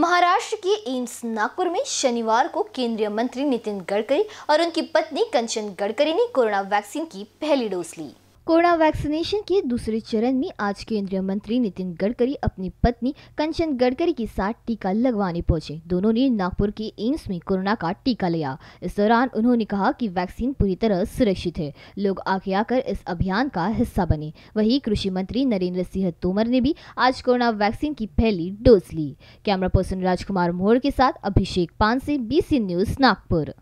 महाराष्ट्र के एम्स नागपुर में शनिवार को केंद्रीय मंत्री नितिन गडकरी और उनकी पत्नी कंचन गडकरी ने कोरोना वैक्सीन की पहली डोज ली कोरोना वैक्सीनेशन के दूसरे चरण में आज केंद्रीय मंत्री नितिन गडकरी अपनी पत्नी कंचन गडकरी के साथ टीका लगवाने पहुंचे दोनों ने नागपुर के एम्स में कोरोना का टीका लिया इस दौरान उन्होंने कहा कि वैक्सीन पूरी तरह सुरक्षित है लोग आगे आकर इस अभियान का हिस्सा बने वहीं कृषि मंत्री नरेंद्र सिंह तोमर ने भी आज कोरोना वैक्सीन की पहली डोज ली कैमरा पर्सन राजकुमार मोहर के साथ अभिषेक पान से बीसी न्यूज नागपुर